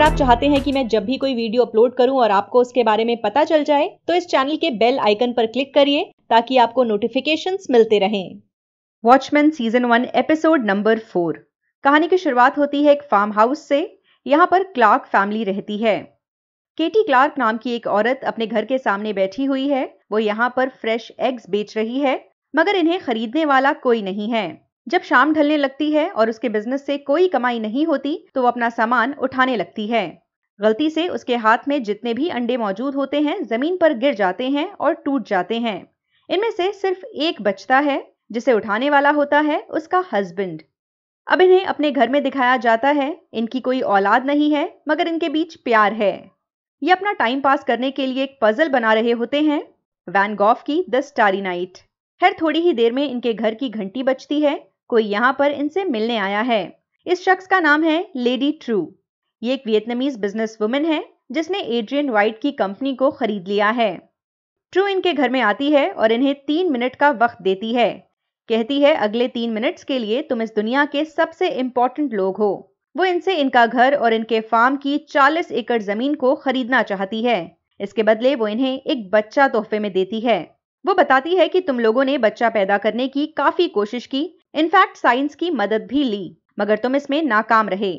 अगर आप चाहते हैं कि मैं जब भी कोई वीडियो अपलोड करूं और आपको उसके बारे में पता चल जाए तो इस चैनल के बेल आइकन पर क्लिक करिए ताकि आपको नोटिफिकेशन मिलते रहें Watchman season one episode number four कहानी की शुरुआत होती है एक फार्म हाउस से यहाँ पर क्लार्क फैमिली रहती है केटी क्लार्क नाम की एक औरत अपने घर के सामने बैठी हुई है वो यहाँ पर फ्रेश एग्स बेच रही है मगर इन्हें खरीदने वाला कोई नहीं है जब शाम ढलने लगती है और उसके बिजनेस से कोई कमाई नहीं होती तो वो अपना सामान उठाने लगती है गलती से उसके हाथ में जितने भी अंडे मौजूद होते हैं जमीन पर गिर जाते हैं और टूट जाते हैं इनमें से सिर्फ एक बचता है जिसे उठाने वाला होता है उसका हस्बैंड अब इन्हें अपने घर में दिखाया जाता है इनकी कोई औलाद नहीं है मगर इनके बीच प्यार है ये अपना टाइम पास करने के लिए एक पजल बना रहे होते हैं वैन गॉफ की द स्टारी नाइट हर थोड़ी ही देर में इनके घर की घंटी बचती है कोई यहाँ पर इनसे मिलने आया है इस शख्स का नाम है लेडी ट्रू ये एक वियतनामीज बिजनेस वुमेन है जिसने एड्रियन वाइट की कंपनी को खरीद लिया है ट्रू इनके घर में आती है और इन्हें तीन मिनट का वक्त देती है कहती है अगले तीन मिनट्स के लिए तुम इस दुनिया के सबसे इम्पोर्टेंट लोग हो वो इनसे इनका घर और इनके फार्म की 40 एकड़ जमीन को खरीदना चाहती है इसके बदले वो इन्हें एक बच्चा तोहफे में देती है वो बताती है कि तुम लोगों ने बच्चा पैदा करने की काफी कोशिश की इनफैक्ट साइंस की मदद भी ली मगर तुम इसमें नाकाम रहे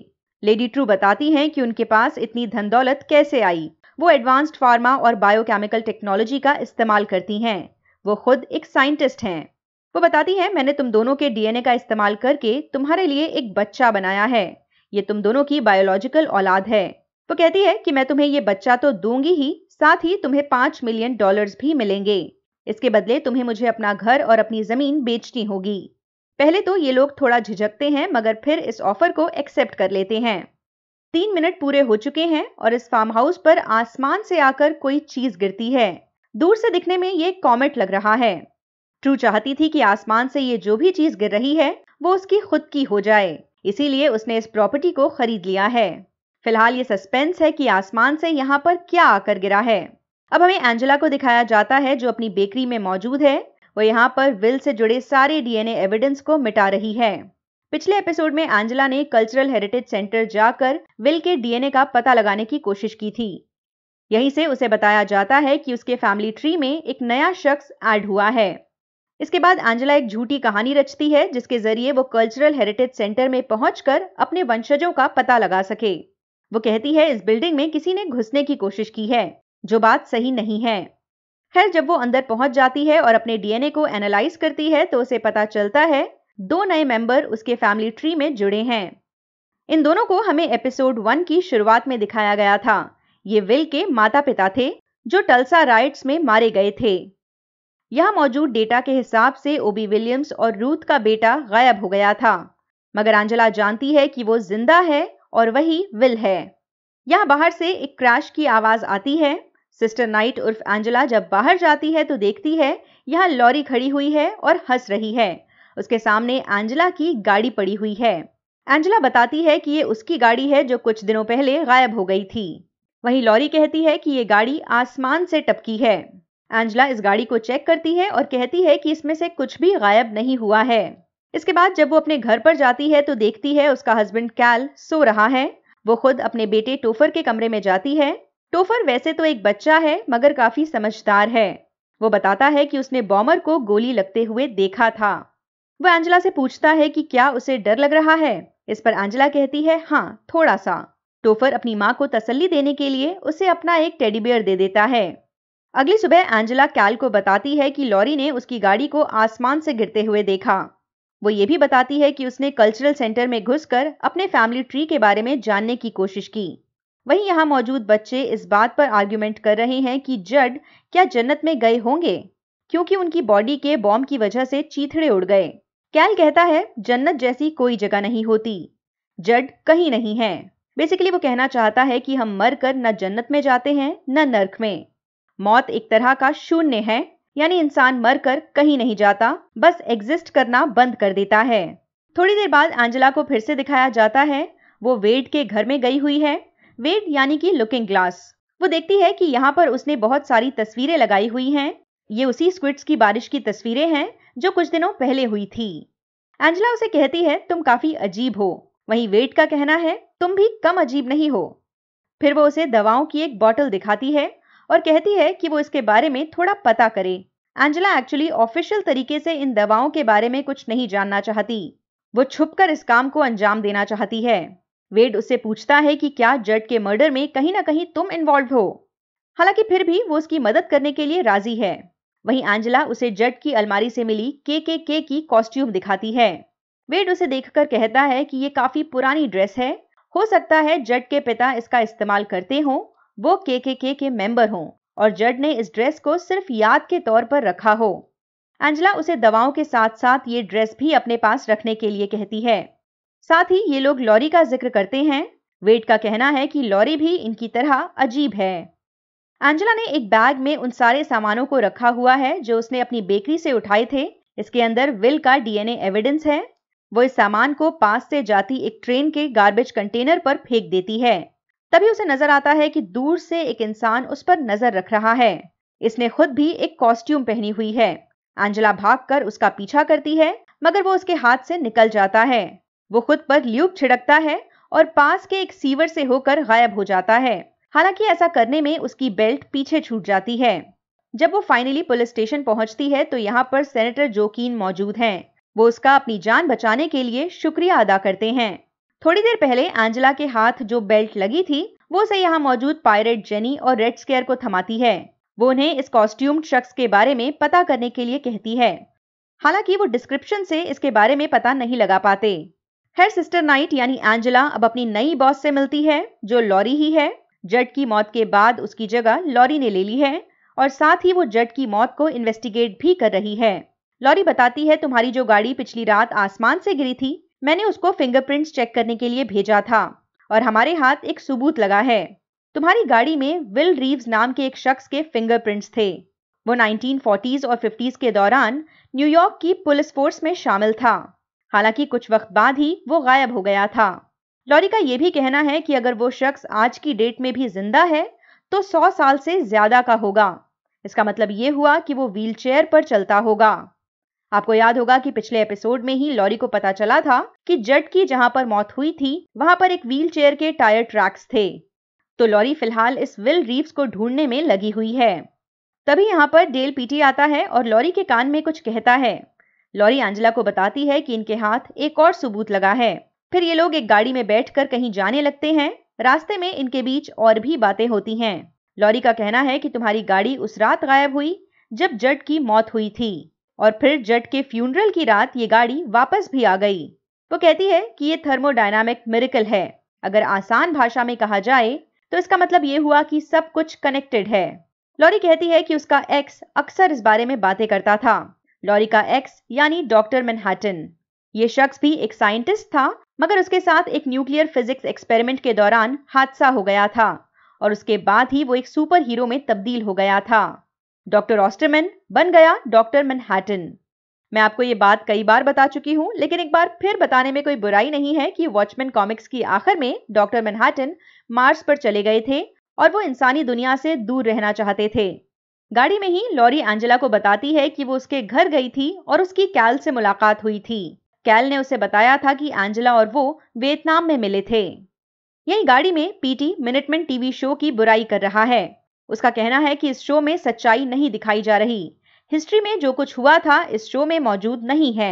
लेडी ट्रू बताती हैं कि उनके पास इतनी धन दौलत कैसे आई वो एडवांस्ड फार्मा और बायोकेमिकल टेक्नोलॉजी का इस्तेमाल करती हैं वो खुद एक साइंटिस्ट हैं वो बताती हैं मैंने तुम दोनों के डीएनए का इस्तेमाल करके तुम्हारे लिए एक बच्चा बनाया है ये तुम दोनों की बायोलॉजिकल औलाद है वो कहती है कि मैं तुम्हें ये बच्चा तो दूंगी ही साथ ही तुम्हें पांच मिलियन डॉलर्स भी मिलेंगे इसके बदले तुम्हें मुझे अपना घर और अपनी जमीन बेचनी होगी पहले तो ये लोग थोड़ा झिझकते हैं मगर फिर इस ऑफर को एक्सेप्ट कर लेते हैं तीन मिनट पूरे हो चुके हैं और इस फार्म हाउस पर आसमान से आकर कोई चीज गिरती है दूर से दिखने में ये कॉमेट लग रहा है ट्रू चाहती थी कि आसमान से ये जो भी चीज गिर रही है वो उसकी खुद की हो जाए इसीलिए उसने इस प्रॉपर्टी को खरीद लिया है फिलहाल ये सस्पेंस है कि आसमान से यहाँ पर क्या आकर गिरा है अब हमें एंजेला को दिखाया जाता है जो अपनी बेकरी में मौजूद है वो यहाँ पर विल से जुड़े सारे डीएनए एविडेंस को मिटा रही है पिछले एपिसोड में एंजेला ने कल्चरल हेरिटेज सेंटर जाकर विल के डीएनए का पता लगाने की कोशिश की थी यहीं से उसे बताया जाता है कि उसके फैमिली ट्री में एक नया शख्स ऐड हुआ है इसके बाद एंजेला एक झूठी कहानी रचती है जिसके जरिए वो कल्चरल हेरिटेज सेंटर में पहुंचकर अपने वंशजों का पता लगा सके वो कहती है इस बिल्डिंग में किसी ने घुसने की कोशिश की है जो बात सही नहीं है खैर जब वो अंदर पहुंच जाती है और अपने डीएनए को एनालाइज करती है तो उसे पता चलता है दो नए मेंबर उसके फैमिली ट्री में जुड़े हैं इन दोनों को हमें एपिसोड वन की शुरुआत में दिखाया गया था ये विल के माता पिता थे जो टल्सा राइट्स में मारे गए थे यह मौजूद डेटा के हिसाब से ओबी विलियम्स और रूथ का बेटा गायब हो गया था मगर अंजला जानती है कि वो जिंदा है और वही विल है यहां बाहर से एक क्रैश की आवाज आती है सिस्टर नाइट उर्फ एंजला जब बाहर जाती है तो देखती है यहाँ लॉरी खड़ी हुई है और हंस रही है उसके सामने एंजला की गाड़ी पड़ी हुई है एंजला बताती है कि ये उसकी गाड़ी है जो कुछ दिनों पहले गायब हो गई थी वहीं लॉरी कहती है कि ये गाड़ी आसमान से टपकी है एंजला इस गाड़ी को चेक करती है और कहती है कि इसमें से कुछ भी गायब नहीं हुआ है इसके बाद जब वो अपने घर पर जाती है तो देखती है उसका हस्बैंड कैल सो रहा है वो खुद अपने बेटे टोफर के कमरे में जाती है टोफर वैसे तो एक बच्चा है मगर काफी समझदार है वो बताता है कि उसने बॉमर को गोली लगते हुए देखा था वह अंजला से पूछता है कि क्या उसे डर लग रहा है इस पर अंजला कहती है हाँ थोड़ा सा टोफर अपनी माँ को तसल्ली देने के लिए उसे अपना एक टेडीबियर दे देता है अगली सुबह एंजेला कैल को बताती है कि लॉरी ने उसकी गाड़ी को आसमान से गिरते हुए देखा वो ये भी बताती है कि उसने कल्चरल सेंटर में घुसकर अपने फैमिली ट्री के बारे में जानने की कोशिश की वहीं यहाँ मौजूद बच्चे इस बात पर आर्ग्यूमेंट कर रहे हैं कि जड क्या जन्नत में गए होंगे क्योंकि उनकी बॉडी के बॉम्ब की वजह से चीथड़े उड़ गए कैल कहता है जन्नत जैसी कोई जगह नहीं होती जड कहीं नहीं है बेसिकली वो कहना चाहता है कि हम मर कर न जन्नत में जाते हैं न नर्क में मौत एक तरह का शून्य है यानी इंसान मर कर कहीं नहीं जाता बस एग्जिस्ट करना बंद कर देता है थोड़ी देर बाद एंजेला को फिर से दिखाया जाता है वो वेड के घर में गई हुई है वेट यानी कि लुकिंग ग्लास वो देखती है कि यहाँ पर उसने बहुत सारी तस्वीरें लगाई हुई हैं ये उसी स्क्विड्स की बारिश की तस्वीरें हैं जो कुछ दिनों पहले हुई थी एंजला उसे कहती है तुम काफी अजीब हो वहीं वेट का कहना है तुम भी कम अजीब नहीं हो फिर वो उसे दवाओं की एक बॉटल दिखाती है और कहती है कि वो इसके बारे में थोड़ा पता करे एंजला एक्चुअली ऑफिशियल तरीके से इन दवाओं के बारे में कुछ नहीं जानना चाहती वो छुपकर इस काम को अंजाम देना चाहती है वेड उससे पूछता है कि क्या जट के मर्डर में कहीं ना कहीं तुम इन्वॉल्व हो हालांकि फिर भी वो उसकी मदद करने के लिए राजी है वहीं आंजला उसे जट की अलमारी से मिली के के के की कॉस्ट्यूम दिखाती है वेड उसे देखकर कहता है कि ये काफी पुरानी ड्रेस है हो सकता है जट के पिता इसका इस्तेमाल करते हों वो के के के के मेंबर हों और जड ने इस ड्रेस को सिर्फ याद के तौर पर रखा हो एंजला उसे दवाओं के साथ साथ ये ड्रेस भी अपने पास रखने के लिए कहती है साथ ही ये लोग लॉरी का जिक्र करते हैं वेट का कहना है कि लॉरी भी इनकी तरह अजीब है एंजेला ने एक बैग में उन सारे सामानों को रखा हुआ है जो उसने अपनी बेकरी से उठाए थे इसके अंदर विल का डीएनए एविडेंस है वो इस सामान को पास से जाती एक ट्रेन के गार्बेज कंटेनर पर फेंक देती है तभी उसे नजर आता है कि दूर से एक इंसान उस पर नजर रख रहा है इसने खुद भी एक कॉस्ट्यूम पहनी हुई है एंजेला भागकर उसका पीछा करती है मगर वो उसके हाथ से निकल जाता है वो खुद पर ल्यूब छिड़कता है और पास के एक सीवर से होकर गायब हो जाता है हालांकि ऐसा करने में उसकी बेल्ट पीछे छूट जाती है जब वो फाइनली पुलिस स्टेशन पहुंचती है तो यहाँ पर सेनेटर जोकीन मौजूद हैं वो उसका अपनी जान बचाने के लिए शुक्रिया अदा करते हैं थोड़ी देर पहले एंजेला के हाथ जो बेल्ट लगी थी वो उसे यहाँ मौजूद पायरेट जेनी और रेड स्केयर को थमाती है वो उन्हें इस कॉस्ट्यूम्ड शख्स के बारे में पता करने के लिए कहती है हालांकि वो डिस्क्रिप्शन से इसके बारे में पता नहीं लगा पाते हर सिस्टर नाइट यानी एंजेला अब अपनी नई बॉस से मिलती है जो लॉरी ही है जट की मौत के बाद उसकी जगह लॉरी ने ले ली है और साथ ही वो जट की मौत को इन्वेस्टिगेट भी कर रही है लॉरी बताती है तुम्हारी जो गाड़ी पिछली रात आसमान से गिरी थी मैंने उसको फिंगरप्रिंट्स चेक करने के लिए भेजा था और हमारे हाथ एक सबूत लगा है तुम्हारी गाड़ी में विल रीव्स नाम के एक शख्स के फिंगरप्रिंट्स थे वो 1940s और 50s के दौरान न्यूयॉर्क की पुलिस फोर्स में शामिल था हालांकि कुछ वक्त बाद ही वो गायब हो गया था लॉरी का ये भी कहना है कि अगर वो शख्स आज की डेट में भी जिंदा है तो सौ साल से ज्यादा का होगा इसका मतलब ये हुआ कि वो व्हील पर चलता होगा आपको याद होगा कि पिछले एपिसोड में ही लॉरी को पता चला था कि जट की जहां पर मौत हुई थी वहां पर एक व्हील के टायर ट्रैक्स थे तो लॉरी फिलहाल इस विल रीव्स को ढूंढने में लगी हुई है तभी यहाँ पर डेल पीटी आता है और लॉरी के कान में कुछ कहता है लॉरी आंजला को बताती है कि इनके हाथ एक और सबूत लगा है फिर ये लोग एक गाड़ी में कर कहीं जाने लगते हैं रास्ते में इनके बीच और भी बातें होती हैं लॉरी का कहना है कि तुम्हारी गाड़ी उस रात गायब हुई जब जट की मौत हुई थी और फिर जट के फ्यूनरल की रात ये गाड़ी वापस भी आ गई वो कहती है कि ये थर्मोडायनामिक मेरिकल है अगर आसान भाषा में कहा जाए तो इसका मतलब ये हुआ कि सब कुछ कनेक्टेड है लॉरी कहती है कि उसका एक्स अक्सर इस बारे में बातें करता था लॉरी का एक्स यानी डॉक्टर मैनहट्टन ये शख्स भी एक साइंटिस्ट था मगर उसके साथ एक न्यूक्लियर फिजिक्स एक्सपेरिमेंट के दौरान हादसा हो गया था और उसके बाद ही वो एक सुपर हीरो में तब्दील हो गया था डॉक्टर ऑस्टरमैन बन गया डॉक्टर मैनहट्टन मैं आपको ये बात कई बार बता चुकी हूँ लेकिन एक बार फिर बताने में कोई बुराई नहीं है कि वॉचमैन कॉमिक्स की आखिर में डॉक्टर मैनहट्टन मार्स पर चले गए थे और वो इंसानी दुनिया से दूर रहना चाहते थे गाड़ी में ही लॉरी एंजेला को बताती है कि वो उसके घर गई थी और उसकी कैल से मुलाकात हुई थी कैल ने उसे बताया था कि एंजेला और वो वियतनाम में मिले थे यही गाड़ी में पीटी मिनटमैन टीवी शो की बुराई कर रहा है उसका कहना है कि इस शो में सच्चाई नहीं दिखाई जा रही हिस्ट्री में जो कुछ हुआ था इस शो में मौजूद नहीं है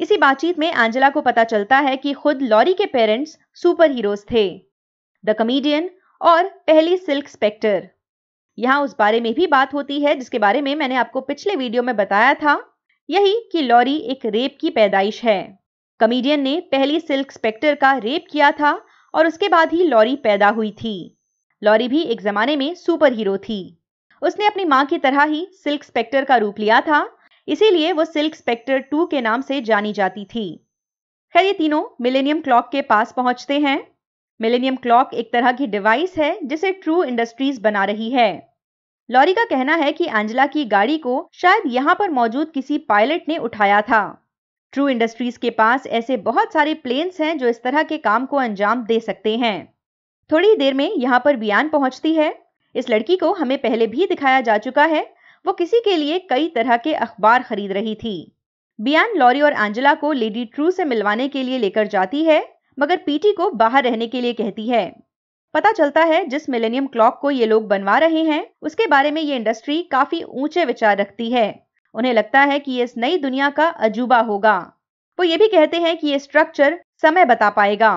इसी बातचीत में एंजेला को पता चलता है कि खुद लॉरी के पेरेंट्स सुपर हीरोज थे द कमेडियन और पहली सिल्क स्पेक्टर यहाँ उस बारे में भी बात होती है जिसके बारे में मैंने आपको पिछले वीडियो में बताया था यही कि लॉरी एक रेप की पैदाइश है कमेडियन ने पहली सिल्क स्पेक्टर का रेप किया था और उसके बाद ही लॉरी पैदा हुई थी लॉरी भी एक जमाने में सुपर हीरो थी उसने अपनी माँ की तरह ही सिल्क स्पेक्टर का रूप लिया था इसीलिए वो सिल्क स्पेक्टर टू के नाम से जानी जाती थी खैर ये तीनों मिलेनियम क्लॉक के पास पहुंचते हैं मिलेनियम क्लॉक एक तरह की डिवाइस है जिसे ट्रू इंडस्ट्रीज बना रही है लॉरी का कहना है कि एंजेला की गाड़ी को शायद यहाँ पर मौजूद किसी पायलट ने उठाया था ट्रू इंडस्ट्रीज के पास ऐसे बहुत सारे प्लेन्स हैं जो इस तरह के काम को अंजाम दे सकते हैं थोड़ी देर में यहाँ पर बियान पहुंचती है इस लड़की को हमें पहले भी दिखाया जा चुका है वो किसी के लिए कई तरह के अखबार खरीद रही थी बियान लॉरी और एंजेला को लेडी ट्रू से मिलवाने के लिए लेकर जाती है मगर पीटी को बाहर रहने के लिए कहती है पता चलता है जिस मिलेनियम क्लॉक को ये लोग बनवा रहे हैं उसके बारे में ये इंडस्ट्री काफी ऊंचे विचार रखती है उन्हें लगता है कि ये इस नई दुनिया का अजूबा होगा वो ये भी कहते हैं कि ये स्ट्रक्चर समय बता पाएगा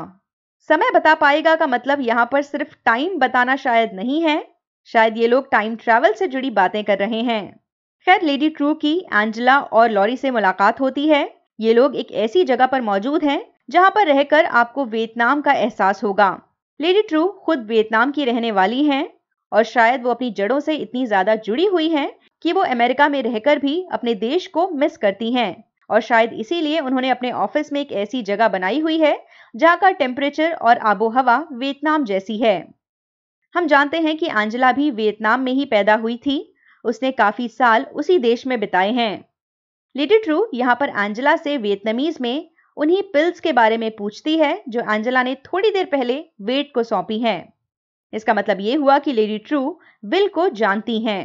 समय बता पाएगा का मतलब यहाँ पर सिर्फ टाइम बताना शायद नहीं है शायद ये लोग टाइम ट्रैवल से जुड़ी बातें कर रहे हैं खैर लेडी ट्रू की एंजेला और लॉरी से मुलाकात होती है ये लोग एक ऐसी जगह पर मौजूद हैं जहाँ पर रहकर आपको वियतनाम का एहसास होगा लेडी ट्रू खुद वियतनाम की रहने वाली हैं और शायद वो अपनी जड़ों से इतनी ज़्यादा जुड़ी हुई हैं कि वो अमेरिका में रहकर भी अपने देश को मिस करती हैं और शायद इसीलिए उन्होंने अपने ऑफिस में एक ऐसी जगह बनाई हुई है जहाँ का टेम्परेचर और आबोहवा वियतनाम जैसी है हम जानते हैं कि आंजला भी वियतनाम में ही पैदा हुई थी उसने काफ़ी साल उसी देश में बिताए हैं ट्रू यहाँ पर आंजला से वियतनामीज में उन्हीं पिल्स के बारे में पूछती है जो एंजेला ने थोड़ी देर पहले वेट को सौंपी हैं। इसका मतलब ये हुआ कि लेडी ट्रू विल को जानती हैं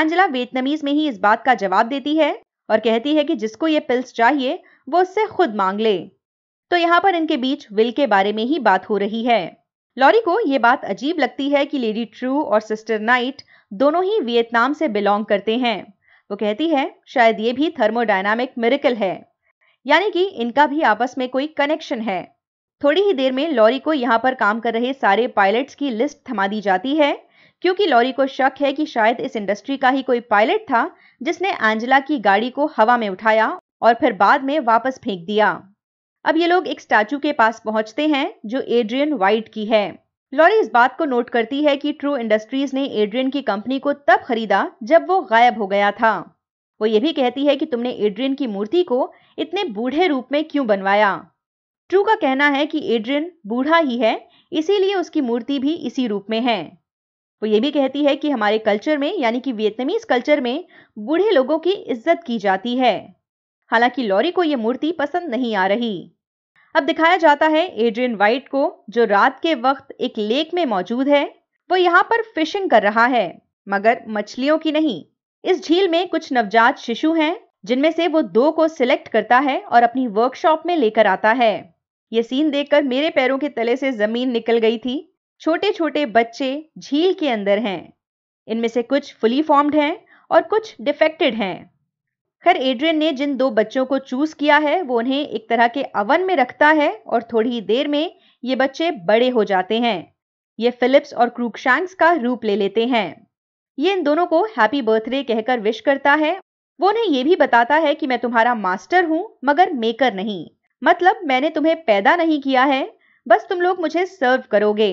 एंजेला वेतनमीज में ही इस बात का जवाब देती है और कहती है कि जिसको ये पिल्स चाहिए वो उससे खुद मांग ले तो यहाँ पर इनके बीच विल के बारे में ही बात हो रही है लॉरी को ये बात अजीब लगती है कि लेडी ट्रू और सिस्टर नाइट दोनों ही वियतनाम से बिलोंग करते हैं वो कहती है शायद ये भी थर्मोडायनामिक मेरिकल है यानी कि इनका भी आपस में कोई कनेक्शन है थोड़ी ही देर में लॉरी को यहाँ पर काम कर रहे सारे पायलट्स की लिस्ट थमा दी जाती है क्योंकि लॉरी को शक है कि शायद इस इंडस्ट्री का ही कोई पायलट था जिसने एंजेला की गाड़ी को हवा में उठाया और फिर बाद में वापस फेंक दिया अब ये लोग एक स्टैचू के पास पहुंचते हैं जो एड्रियन वाइट की है लॉरी इस बात को नोट करती है कि ट्रू इंडस्ट्रीज ने एड्रियन की कंपनी को तब खरीदा जब वो गायब हो गया था वो ये भी कहती है कि तुमने एड्रियन की मूर्ति को इतने बूढ़े रूप में क्यों बनवाया ट्रू का कहना है कि एड्रियन बूढ़ा ही है इसीलिए उसकी मूर्ति भी इसी रूप में है वो ये भी कहती है कि हमारे कल्चर में यानी कि वियतनामीज कल्चर में बूढ़े लोगों की इज्जत की जाती है हालांकि लॉरी को ये मूर्ति पसंद नहीं आ रही अब दिखाया जाता है एड्रियन वाइट को जो रात के वक्त एक लेक में मौजूद है वो यहाँ पर फिशिंग कर रहा है मगर मछलियों की नहीं इस झील में कुछ नवजात शिशु हैं जिनमें से वो दो को सिलेक्ट करता है और अपनी वर्कशॉप में लेकर आता है ये सीन देखकर मेरे पैरों के तले से जमीन निकल गई थी छोटे छोटे बच्चे झील के अंदर हैं इनमें से कुछ फुली फॉर्म्ड हैं और कुछ डिफेक्टेड हैं खैर एड्रियन ने जिन दो बच्चों को चूज किया है वो उन्हें एक तरह के अवन में रखता है और थोड़ी ही देर में ये बच्चे बड़े हो जाते हैं ये फिलिप्स और क्रूकशैंक्स का रूप ले लेते हैं ये इन दोनों को हैप्पी बर्थडे कहकर विश करता है वो उन्हें ये भी बताता है कि मैं तुम्हारा मास्टर हूँ मगर मेकर नहीं मतलब मैंने तुम्हें पैदा नहीं किया है बस तुम लोग मुझे सर्व करोगे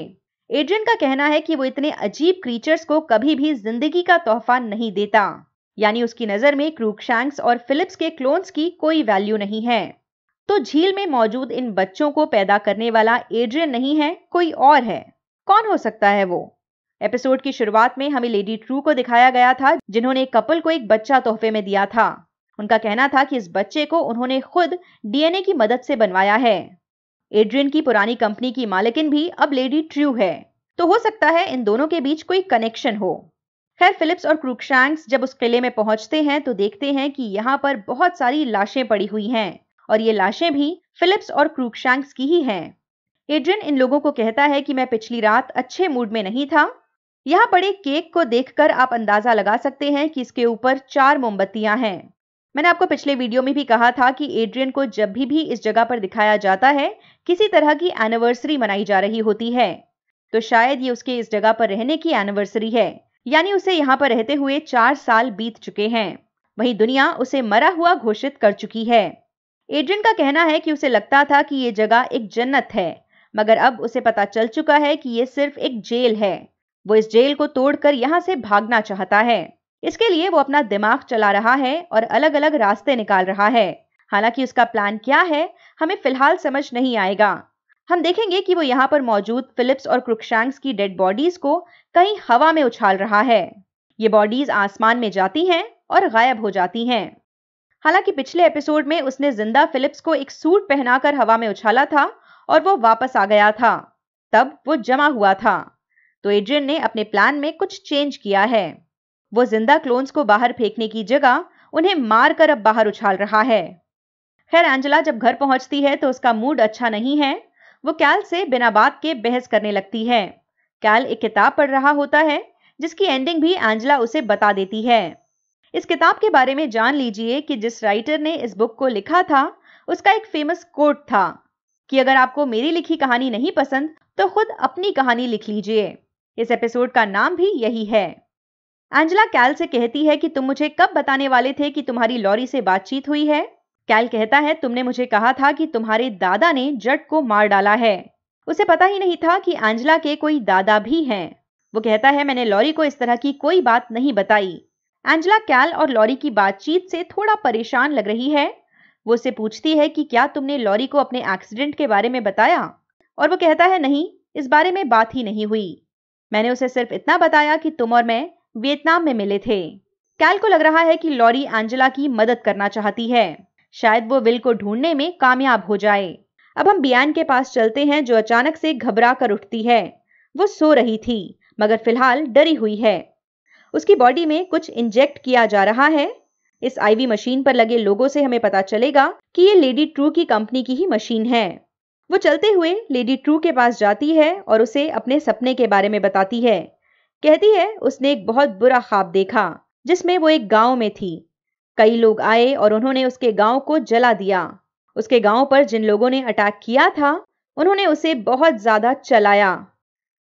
एड्रियन का कहना है कि वो इतने अजीब क्रीचर्स को कभी भी जिंदगी का तोहफा नहीं देता यानी उसकी नज़र में क्रूकशैंक्स और फिलिप्स के क्लोन्स की कोई वैल्यू नहीं है तो झील में मौजूद इन बच्चों को पैदा करने वाला एड्रियन नहीं है कोई और है कौन हो सकता है वो एपिसोड की शुरुआत में हमें लेडी ट्रू को दिखाया गया था जिन्होंने कपल को एक बच्चा तोहफे में दिया था उनका कहना था कि इस बच्चे को उन्होंने खुद डीएनए की मदद से बनवाया है एड्रियन की पुरानी कंपनी की मालिकिन भी अब लेडी ट्रू है तो हो सकता है इन दोनों के बीच कोई कनेक्शन हो खैर फिलिप्स और क्रूकशैंक्स जब उस किले में पहुंचते हैं तो देखते हैं कि यहाँ पर बहुत सारी लाशें पड़ी हुई हैं और ये लाशें भी फिलिप्स और क्रूकशैंक्स की ही हैं एड्रियन इन लोगों को कहता है कि मैं पिछली रात अच्छे मूड में नहीं था यहाँ पड़े केक को देखकर आप अंदाजा लगा सकते हैं कि इसके ऊपर चार मोमबत्तियां हैं मैंने आपको पिछले वीडियो में भी कहा था कि एड्रियन को जब भी भी इस जगह पर दिखाया जाता है किसी तरह की एनिवर्सरी मनाई जा रही होती है तो शायद ये उसके इस जगह पर रहने की एनिवर्सरी है यानी उसे यहाँ पर रहते हुए चार साल बीत चुके हैं वही दुनिया उसे मरा हुआ घोषित कर चुकी है एड्रियन का कहना है कि उसे लगता था कि ये जगह एक जन्नत है मगर अब उसे पता चल चुका है कि ये सिर्फ एक जेल है वो इस जेल को तोड़कर यहाँ से भागना चाहता है इसके लिए वो अपना दिमाग चला रहा है और अलग अलग रास्ते निकाल रहा है हालांकि उसका प्लान क्या है हमें फिलहाल समझ नहीं आएगा हम देखेंगे कि वो यहाँ पर मौजूद फिलिप्स और क्रुकशैंक्स की डेड बॉडीज को कहीं हवा में उछाल रहा है ये बॉडीज आसमान में जाती हैं और गायब हो जाती हैं हालांकि पिछले एपिसोड में उसने जिंदा फिलिप्स को एक सूट पहनाकर हवा में उछाला था और वो वापस आ गया था तब वो जमा हुआ था तो एड्रियन ने अपने प्लान में कुछ चेंज किया है वो जिंदा क्लोन्स को बाहर फेंकने की जगह उन्हें मार कर अब बाहर उछाल रहा है खैर एंजला जब घर पहुंचती है तो उसका मूड अच्छा नहीं है वो कैल से बिना बात के बहस करने लगती है कैल एक किताब पढ़ रहा होता है जिसकी एंडिंग भी एंजला उसे बता देती है इस किताब के बारे में जान लीजिए कि जिस राइटर ने इस बुक को लिखा था उसका एक फेमस कोट था कि अगर आपको मेरी लिखी कहानी नहीं पसंद तो खुद अपनी कहानी लिख लीजिए इस एपिसोड का नाम भी यही है एंजला कैल से कहती है कि तुम मुझे कब बताने वाले थे कि तुम्हारी लॉरी से बातचीत हुई है कैल कहता है तुमने मुझे कहा था कि तुम्हारे दादा ने जट को मार डाला है उसे पता ही नहीं था कि एंजला के कोई दादा भी हैं वो कहता है मैंने लॉरी को इस तरह की कोई बात नहीं बताई एंजला कैल और लॉरी की बातचीत से थोड़ा परेशान लग रही है वो उसे पूछती है कि क्या तुमने लॉरी को अपने एक्सीडेंट के बारे में बताया और वो कहता है नहीं इस बारे में बात ही नहीं हुई मैंने उसे सिर्फ इतना बताया कि तुम और मैं वियतनाम में मिले थे कैल को लग रहा है कि लॉरी एंजेला की मदद करना चाहती है शायद वो विल को ढूंढने में कामयाब हो जाए अब हम बियान के पास चलते हैं जो अचानक से घबरा कर उठती है वो सो रही थी मगर फिलहाल डरी हुई है उसकी बॉडी में कुछ इंजेक्ट किया जा रहा है इस आईवी मशीन पर लगे लोगों से हमें पता चलेगा कि ये लेडी ट्रू की कंपनी की ही मशीन है वो चलते हुए लेडी ट्रू के पास जाती है और उसे अपने सपने के बारे में बताती है कहती है उसने एक बहुत बुरा ख्वाब देखा जिसमें वो एक गांव में थी कई लोग आए और उन्होंने उसके गांव को जला दिया उसके गांव पर जिन लोगों ने अटैक किया था उन्होंने उसे बहुत ज़्यादा चलाया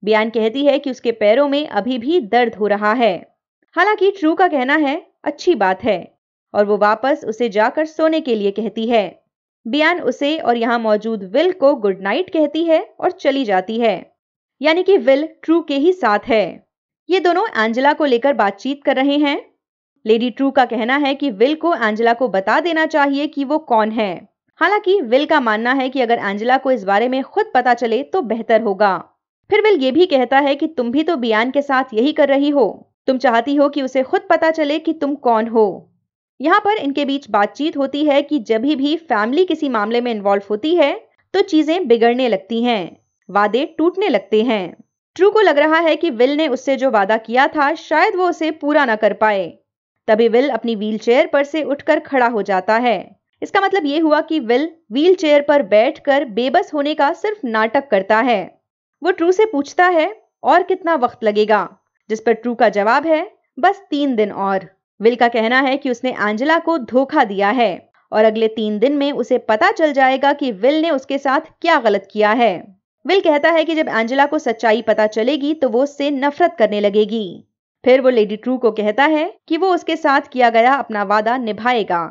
बयान कहती है कि उसके पैरों में अभी भी दर्द हो रहा है हालांकि ट्रू का कहना है अच्छी बात है और वो वापस उसे जाकर सोने के लिए कहती है बियान उसे और यहाँ मौजूद विल को गुड नाइट कहती है और चली जाती है यानी कि विल ट्रू के ही साथ है ये दोनों एंजेला को लेकर बातचीत कर रहे हैं लेडी ट्रू का कहना है कि विल को एंजेला को बता देना चाहिए कि वो कौन है हालांकि विल का मानना है कि अगर एंजेला को इस बारे में खुद पता चले तो बेहतर होगा फिर विल ये भी कहता है कि तुम भी तो बियान के साथ यही कर रही हो तुम चाहती हो कि उसे खुद पता चले कि तुम कौन हो यहाँ पर इनके बीच बातचीत होती है कि जब भी फैमिली किसी मामले में इन्वॉल्व होती है तो चीजें बिगड़ने लगती हैं वादे टूटने लगते हैं ट्रू को लग रहा है कि विल ने उससे जो वादा किया था शायद वो उसे पूरा ना कर पाए तभी विल अपनी व्हील पर से उठकर खड़ा हो जाता है इसका मतलब ये हुआ कि विल व्हील पर बैठकर बेबस होने का सिर्फ नाटक करता है वो ट्रू से पूछता है और कितना वक्त लगेगा जिस पर ट्रू का जवाब है बस तीन दिन और विल का कहना है कि उसने एंजेला को धोखा दिया है और अगले तीन दिन में उसे पता चल जाएगा कि विल ने उसके साथ क्या गलत किया है विल कहता है कि जब एंजेला को सच्चाई पता चलेगी तो वो उससे नफरत करने लगेगी फिर वो लेडी ट्रू को कहता है कि वो उसके साथ किया गया अपना वादा निभाएगा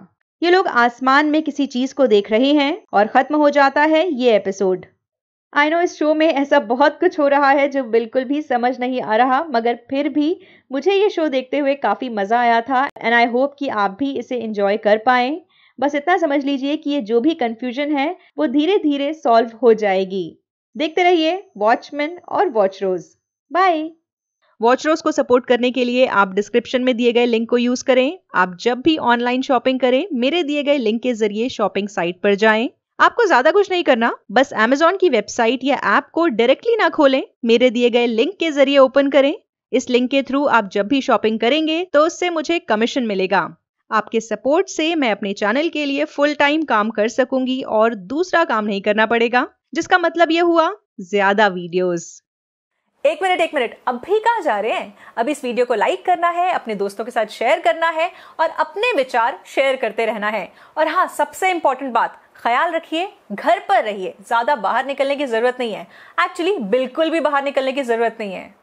ये लोग आसमान में किसी चीज को देख रहे हैं और खत्म हो जाता है ये एपिसोड आई नो इस शो में ऐसा बहुत कुछ हो रहा है जो बिल्कुल भी समझ नहीं आ रहा मगर फिर भी मुझे ये शो देखते हुए काफ़ी मज़ा आया था एंड आई होप कि आप भी इसे इंजॉय कर पाएँ बस इतना समझ लीजिए कि ये जो भी कन्फ्यूजन है वो धीरे धीरे सॉल्व हो जाएगी देखते रहिए वॉचमैन और Watch Rose by Watch Rose को सपोर्ट करने के लिए आप डिस्क्रिप्शन में दिए गए लिंक को यूज करें आप जब भी ऑनलाइन शॉपिंग करें मेरे दिए गए लिंक के जरिए शॉपिंग साइट पर जाएं आपको ज्यादा कुछ नहीं करना बस एमेजॉन की वेबसाइट या ऐप को डायरेक्टली ना खोलें मेरे दिए गए लिंक के जरिए ओपन करें इस लिंक के थ्रू आप जब भी शॉपिंग करेंगे तो उससे मुझे कमीशन मिलेगा आपके सपोर्ट से मैं अपने चैनल के लिए फुल टाइम काम कर सकूंगी और दूसरा काम नहीं करना पड़ेगा जिसका मतलब यह हुआ ज्यादा वीडियोस एक मिनट एक मिनट अब भी कहा जा रहे हैं अब इस वीडियो को लाइक करना है अपने दोस्तों के साथ शेयर करना है और अपने विचार शेयर करते रहना है और हाँ सबसे इंपॉर्टेंट बात ख्याल रखिए घर पर रहिए ज़्यादा बाहर निकलने की ज़रूरत नहीं है एक्चुअली बिल्कुल भी बाहर निकलने की ज़रूरत नहीं है